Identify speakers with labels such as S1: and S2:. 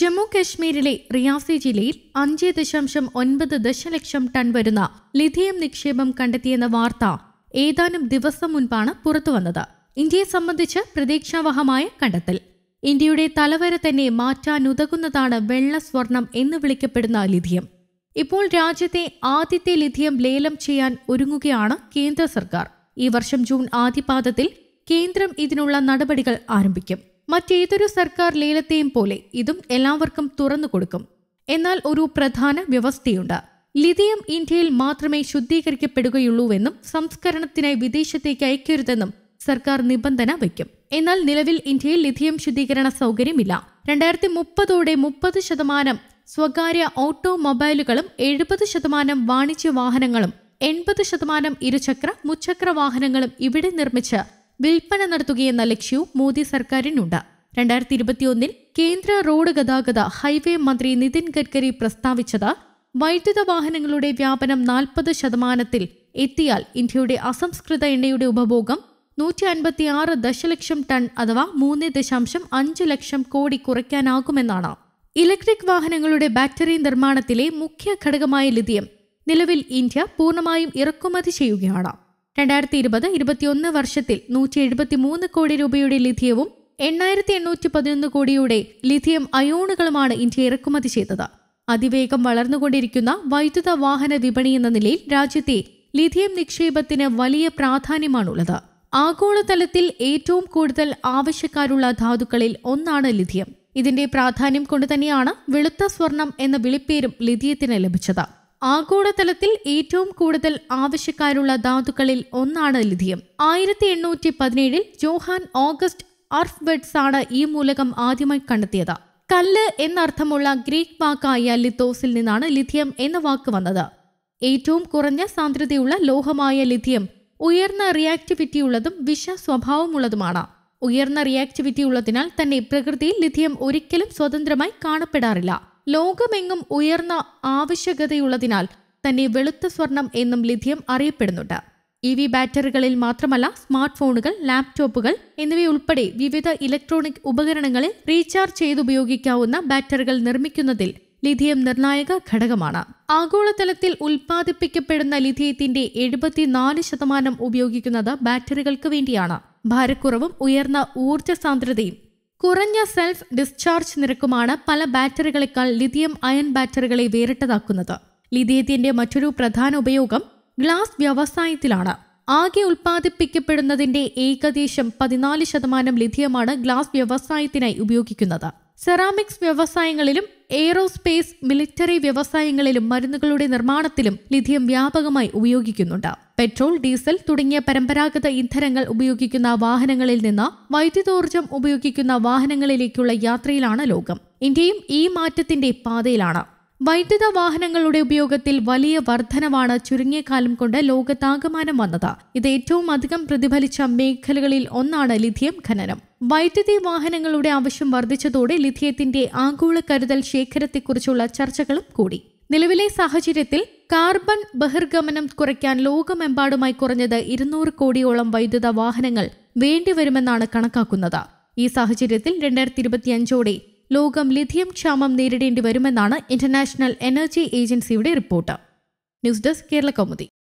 S1: ജമ്മു കശ്മീരിലെ റിയാസി ജില്ലയിൽ അഞ്ച് ദശാംശം ഒൻപത് ദശലക്ഷം ടൺ വരുന്ന ലിഥിയം നിക്ഷേപം കണ്ടെത്തിയെന്ന വാർത്ത ഏതാനും ദിവസം മുൻപാണ് പുറത്തുവന്നത് ഇന്ത്യയെ സംബന്ധിച്ച് പ്രതീക്ഷാവഹമായ കണ്ടെത്തൽ ഇന്ത്യയുടെ തലവര തന്നെ മാറ്റാനുതകുന്നതാണ് വെള്ള സ്വർണം എന്ന് വിളിക്കപ്പെടുന്ന ലിഥിയം ഇപ്പോൾ രാജ്യത്തെ ആദ്യത്തെ ലിഥിയം ലേലം ചെയ്യാൻ ഒരുങ്ങുകയാണ് കേന്ദ്ര സർക്കാർ ഈ വർഷം ജൂൺ ആദ്യപാദത്തിൽ കേന്ദ്രം ഇതിനുള്ള നടപടികൾ ആരംഭിക്കും മറ്റേതൊരു സർക്കാർ ലേലത്തെയും പോലെ ഇതും എല്ലാവർക്കും തുറന്നു കൊടുക്കും എന്നാൽ ഒരു പ്രധാന വ്യവസ്ഥയുണ്ട് ലിഥിയം ഇന്ത്യയിൽ മാത്രമേ ശുദ്ധീകരിക്കപ്പെടുകയുള്ളൂവെന്നും സംസ്കരണത്തിനായി വിദേശത്തേക്ക് അയക്കരുതെന്നും സർക്കാർ നിബന്ധന വയ്ക്കും എന്നാൽ നിലവിൽ ഇന്ത്യയിൽ ലിഥിയം ശുദ്ധീകരണ സൗകര്യമില്ല രണ്ടായിരത്തി മുപ്പതോടെ മുപ്പത് ശതമാനം സ്വകാര്യ ഓട്ടോമൊബൈലുകളും എഴുപത് ശതമാനം വാണിജ്യ വാഹനങ്ങളും എൺപത് ശതമാനം ഇരുചക്ര മുച്ചക്ര വാഹനങ്ങളും ഇവിടെ നിർമ്മിച്ച് വിൽപ്പന നടത്തുകയെന്ന ലക്ഷ്യവും മോദി സർക്കാരിനുണ്ട് രണ്ടായിരത്തി ഇരുപത്തിയൊന്നിൽ കേന്ദ്ര റോഡ് ഗതാഗത ഹൈവേ മന്ത്രി നിതിൻ ഗഡ്കരി പ്രസ്താവിച്ചത് വൈദ്യുത വാഹനങ്ങളുടെ വ്യാപനം നാൽപ്പത് ശതമാനത്തിൽ എത്തിയാൽ ഇന്ത്യയുടെ അസംസ്കൃത എണ്ണയുടെ ഉപഭോഗം നൂറ്റി അൻപത്തി ആറ് ദശലക്ഷം ടൺ അഥവാ മൂന്ന് ദശാംശം അഞ്ച് ലക്ഷം കോടി കുറയ്ക്കാനാകുമെന്നാണ് ഇലക്ട്രിക് വാഹനങ്ങളുടെ ബാറ്ററി നിർമ്മാണത്തിലെ മുഖ്യ ഘടകമായ ലിഥിയം നിലവിൽ ഇന്ത്യ പൂർണ്ണമായും ഇറക്കുമതി ചെയ്യുകയാണ് രണ്ടായിരത്തി ഇരുപത് ഇരുപത്തിയൊന്ന് വർഷത്തിൽ നൂറ്റി എഴുപത്തി മൂന്ന് കോടി രൂപയുടെ ലിഥിയവും എണ്ണായിരത്തി എണ്ണൂറ്റി പതിനൊന്ന് കോടിയുടെ ലിഥിയം അയോണുകളുമാണ് ഇന്ത്യ ഇറക്കുമതി ചെയ്തത് അതിവേഗം വളർന്നുകൊണ്ടിരിക്കുന്ന വൈദ്യുത വാഹന വിപണി എന്ന നിലയിൽ രാജ്യത്തെ ലിഥിയം നിക്ഷേപത്തിന് വലിയ പ്രാധാന്യമാണുള്ളത് ആഗോളതലത്തിൽ ഏറ്റവും കൂടുതൽ ആവശ്യക്കാരുള്ള ധാതുക്കളിൽ ഒന്നാണ് ലിഥിയം ഇതിന്റെ പ്രാധാന്യം കൊണ്ടുതന്നെയാണ് വെളുത്ത സ്വർണം എന്ന വിളിപ്പേരും ലിഥിയത്തിന് ലഭിച്ചത് ആഗോളതലത്തിൽ ഏറ്റവും കൂടുതൽ ആവശ്യക്കാരുള്ള ധാതുക്കളിൽ ഒന്നാണ് ലിഥിയം ആയിരത്തി എണ്ണൂറ്റി പതിനേഴിൽ ജോഹാൻ ഓഗസ്റ്റ് അർഫ്ബെഡ്സ് ആണ് ഈ മൂലകം ആദ്യമായി കണ്ടെത്തിയത് കല്ല് എന്നർത്ഥമുള്ള ഗ്രീക്ക് വാക്കായ ലിത്തോസിൽ നിന്നാണ് ലിഥിയം എന്ന വാക്ക് വന്നത് ഏറ്റവും കുറഞ്ഞ സാന്ദ്രതയുള്ള ലോഹമായ ലിഥിയം ഉയർന്ന റിയാക്ടിവിറ്റി ഉള്ളതും വിഷ സ്വഭാവമുള്ളതുമാണ് ഉയർന്ന റിയാക്ടിവിറ്റി ഉള്ളതിനാൽ തന്നെ പ്രകൃതിയിൽ ലിഥിയം ഒരിക്കലും സ്വതന്ത്രമായി കാണപ്പെടാറില്ല ലോകമെങ്ങും ഉയർന്ന ആവശ്യകതയുള്ളതിനാൽ തന്നെ വെളുത്ത സ്വർണം എന്നും ലിഥിയം അറിയപ്പെടുന്നുണ്ട് ഇ വി ബാറ്ററികളിൽ മാത്രമല്ല സ്മാർട്ട് ഫോണുകൾ ലാപ്ടോപ്പുകൾ എന്നിവയുൾപ്പെടെ വിവിധ ഇലക്ട്രോണിക് ഉപകരണങ്ങളിൽ റീചാർജ് ചെയ്തുപയോഗിക്കാവുന്ന ബാറ്ററികൾ നിർമ്മിക്കുന്നതിൽ ലിഥിയം നിർണായക ഘടകമാണ് ആഗോളതലത്തിൽ ഉൽപ്പാദിപ്പിക്കപ്പെടുന്ന ലിഥിയത്തിന്റെ എഴുപത്തിനാല് ശതമാനം ഉപയോഗിക്കുന്നത് ബാറ്ററികൾക്ക് വേണ്ടിയാണ് ഭാരക്കുറവും ഉയർന്ന ഊർജ്ജ സാന്ദ്രതയും കുറഞ്ഞ സെൽഫ് ഡിസ്ചാർജ് നിരക്കുമാണ് പല ബാറ്ററികളെക്കാൾ ലിഥിയം അയൺ ബാറ്ററികളെ വേറിട്ടതാക്കുന്നത് ലിഥിയത്തിന്റെ മറ്റൊരു പ്രധാന ഉപയോഗം ഗ്ലാസ് വ്യവസായത്തിലാണ് ആകെ ഉൽപ്പാദിപ്പിക്കപ്പെടുന്നതിന്റെ ഏകദേശം പതിനാല് ശതമാനം ലിഥിയമാണ് ഗ്ലാസ് വ്യവസായത്തിനായി ഉപയോഗിക്കുന്നത് സെറാമിക്സ് വ്യവസായങ്ങളിലും എയ്റോസ്പേസ് മിലിറ്ററി വ്യവസായങ്ങളിലും മരുന്നുകളുടെ നിർമ്മാണത്തിലും ലിഥിയം വ്യാപകമായി ഉപയോഗിക്കുന്നുണ്ട് പെട്രോൾ ഡീസൽ തുടങ്ങിയ പരമ്പരാഗത ഇന്ധനങ്ങൾ ഉപയോഗിക്കുന്ന വാഹനങ്ങളിൽ നിന്ന് വൈദ്യുതോർജ്ജം ഉപയോഗിക്കുന്ന വാഹനങ്ങളിലേക്കുള്ള യാത്രയിലാണ് ലോകം ഇന്ത്യയും ഈ മാറ്റത്തിന്റെ പാതയിലാണ് വൈദ്യുത വാഹനങ്ങളുടെ ഉപയോഗത്തിൽ വലിയ വർധനവാണ് ചുരുങ്ങിയ കാലം കൊണ്ട് ലോകത്താകമാനം വന്നത് ഇത് ഏറ്റവും അധികം പ്രതിഫലിച്ച മേഖലകളിൽ ഒന്നാണ് ലിഥിയം ഖനനം വൈദ്യുതി വാഹനങ്ങളുടെ ആവശ്യം വർദ്ധിച്ചതോടെ ലിഥിയത്തിന്റെ ആഗോള കരുതൽ ശേഖരത്തെക്കുറിച്ചുള്ള ചർച്ചകളും കൂടി നിലവിലെ സാഹചര്യത്തിൽ കാർബൺ ബഹിർഗമനം കുറയ്ക്കാൻ ലോകമെമ്പാടുമായി കുറഞ്ഞത് ഇരുന്നൂറ് കോടിയോളം വൈദ്യുത വാഹനങ്ങൾ വേണ്ടിവരുമെന്നാണ് കണക്കാക്കുന്നത് ഈ സാഹചര്യത്തിൽ രണ്ടായിരത്തി ഇരുപത്തിയഞ്ചോടെ ലോകം ലിഥിയം ക്ഷാമം നേരിടേണ്ടി വരുമെന്നാണ് ഇന്റർനാഷണൽ എനർജി ഏജൻസിയുടെ report news desk Kerala Kaumudi